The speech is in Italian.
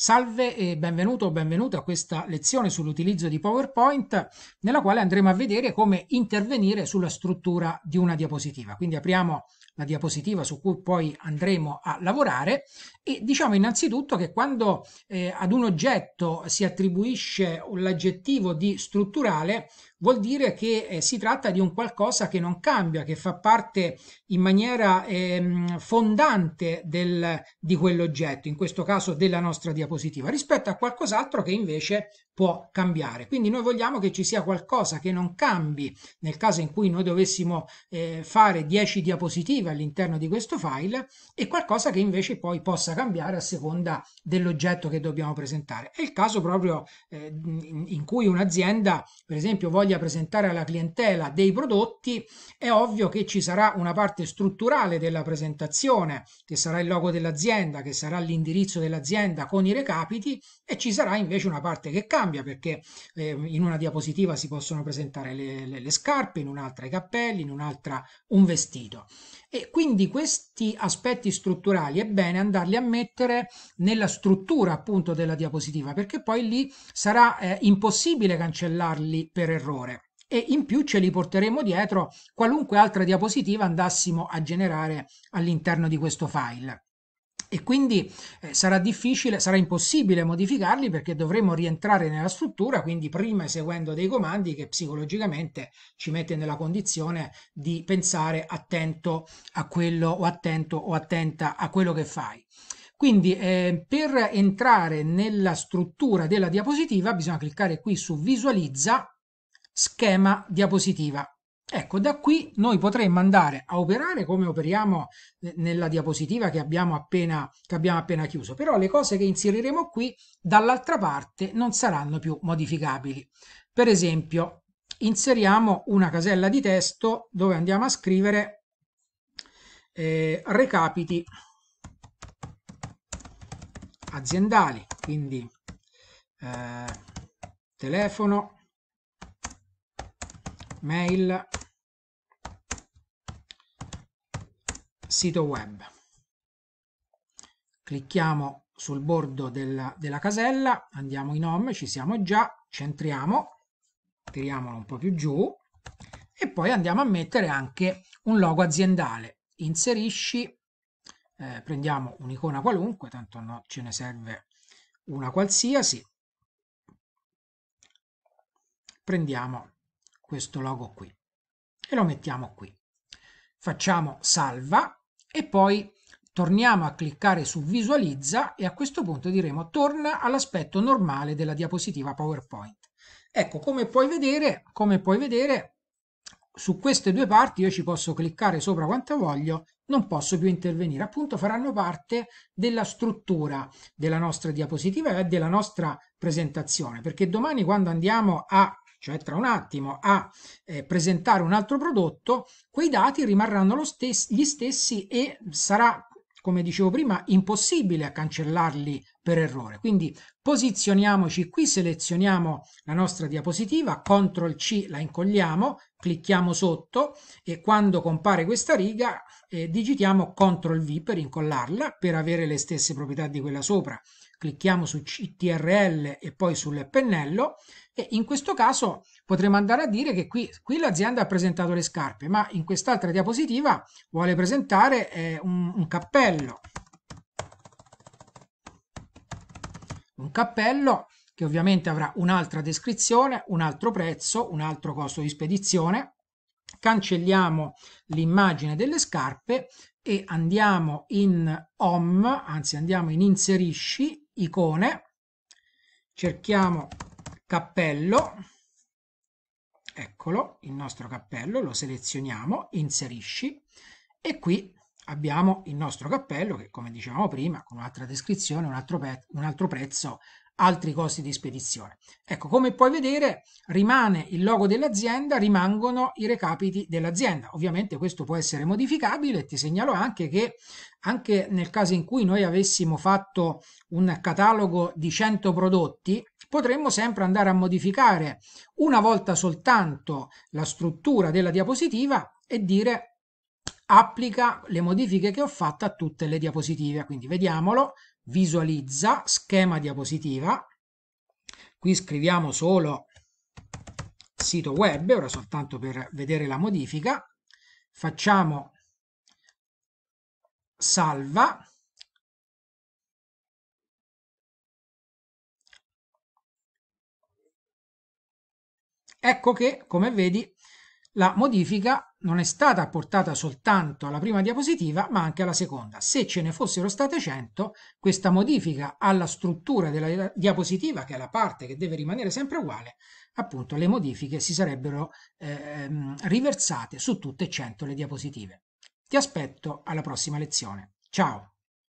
Salve e benvenuto o benvenuta a questa lezione sull'utilizzo di PowerPoint nella quale andremo a vedere come intervenire sulla struttura di una diapositiva. Quindi apriamo la diapositiva su cui poi andremo a lavorare e diciamo innanzitutto che quando eh, ad un oggetto si attribuisce l'aggettivo di strutturale vuol dire che eh, si tratta di un qualcosa che non cambia, che fa parte in maniera ehm, fondante del, di quell'oggetto, in questo caso della nostra diapositiva, rispetto a qualcos'altro che invece può cambiare. Quindi noi vogliamo che ci sia qualcosa che non cambi nel caso in cui noi dovessimo eh, fare 10 diapositive all'interno di questo file e qualcosa che invece poi possa cambiare a seconda dell'oggetto che dobbiamo presentare. È il caso proprio eh, in cui un'azienda, per esempio, voglia presentare alla clientela dei prodotti, è ovvio che ci sarà una parte strutturale della presentazione, che sarà il logo dell'azienda, che sarà l'indirizzo dell'azienda con i recapiti e ci sarà invece una parte che cambia cambia perché eh, in una diapositiva si possono presentare le, le, le scarpe, in un'altra i cappelli, in un'altra un vestito. E quindi questi aspetti strutturali è bene andarli a mettere nella struttura appunto della diapositiva perché poi lì sarà eh, impossibile cancellarli per errore e in più ce li porteremo dietro qualunque altra diapositiva andassimo a generare all'interno di questo file e quindi eh, sarà difficile, sarà impossibile modificarli perché dovremo rientrare nella struttura, quindi prima eseguendo dei comandi che psicologicamente ci mette nella condizione di pensare attento a quello o attento o attenta a quello che fai. Quindi eh, per entrare nella struttura della diapositiva bisogna cliccare qui su visualizza schema diapositiva Ecco, da qui noi potremmo andare a operare come operiamo eh, nella diapositiva che abbiamo, appena, che abbiamo appena chiuso, però le cose che inseriremo qui dall'altra parte non saranno più modificabili. Per esempio, inseriamo una casella di testo dove andiamo a scrivere eh, recapiti aziendali, quindi eh, telefono, mail, sito web. Clicchiamo sul bordo della, della casella, andiamo in home, ci siamo già, centriamo, tiriamolo un po' più giù e poi andiamo a mettere anche un logo aziendale. Inserisci, eh, prendiamo un'icona qualunque, tanto no, ce ne serve una qualsiasi. Prendiamo questo logo qui e lo mettiamo qui. Facciamo salva e poi torniamo a cliccare su visualizza e a questo punto diremo torna all'aspetto normale della diapositiva PowerPoint. Ecco, come puoi vedere, come puoi vedere su queste due parti io ci posso cliccare sopra quanto voglio, non posso più intervenire, appunto faranno parte della struttura della nostra diapositiva e della nostra presentazione, perché domani quando andiamo a cioè tra un attimo, a eh, presentare un altro prodotto, quei dati rimarranno stes gli stessi e sarà, come dicevo prima, impossibile cancellarli per errore. Quindi posizioniamoci qui, selezioniamo la nostra diapositiva, CTRL C la incolliamo, clicchiamo sotto e quando compare questa riga eh, digitiamo CTRL V per incollarla, per avere le stesse proprietà di quella sopra clicchiamo su CTRL e poi sul pennello e in questo caso potremo andare a dire che qui, qui l'azienda ha presentato le scarpe, ma in quest'altra diapositiva vuole presentare eh, un, un cappello. Un cappello che ovviamente avrà un'altra descrizione, un altro prezzo, un altro costo di spedizione. Cancelliamo l'immagine delle scarpe e andiamo in home, anzi andiamo in inserisci icone, cerchiamo cappello, eccolo il nostro cappello, lo selezioniamo, inserisci e qui abbiamo il nostro cappello che come dicevamo prima con un'altra descrizione, un altro, un altro prezzo altri costi di spedizione. Ecco, come puoi vedere, rimane il logo dell'azienda, rimangono i recapiti dell'azienda. Ovviamente questo può essere modificabile, ti segnalo anche che anche nel caso in cui noi avessimo fatto un catalogo di 100 prodotti, potremmo sempre andare a modificare una volta soltanto la struttura della diapositiva e dire applica le modifiche che ho fatto a tutte le diapositive. Quindi vediamolo, visualizza schema diapositiva qui scriviamo solo sito web ora soltanto per vedere la modifica facciamo salva ecco che come vedi la modifica non è stata apportata soltanto alla prima diapositiva, ma anche alla seconda. Se ce ne fossero state 100, questa modifica alla struttura della diapositiva, che è la parte che deve rimanere sempre uguale, appunto le modifiche si sarebbero ehm, riversate su tutte e 100 le diapositive. Ti aspetto alla prossima lezione. Ciao!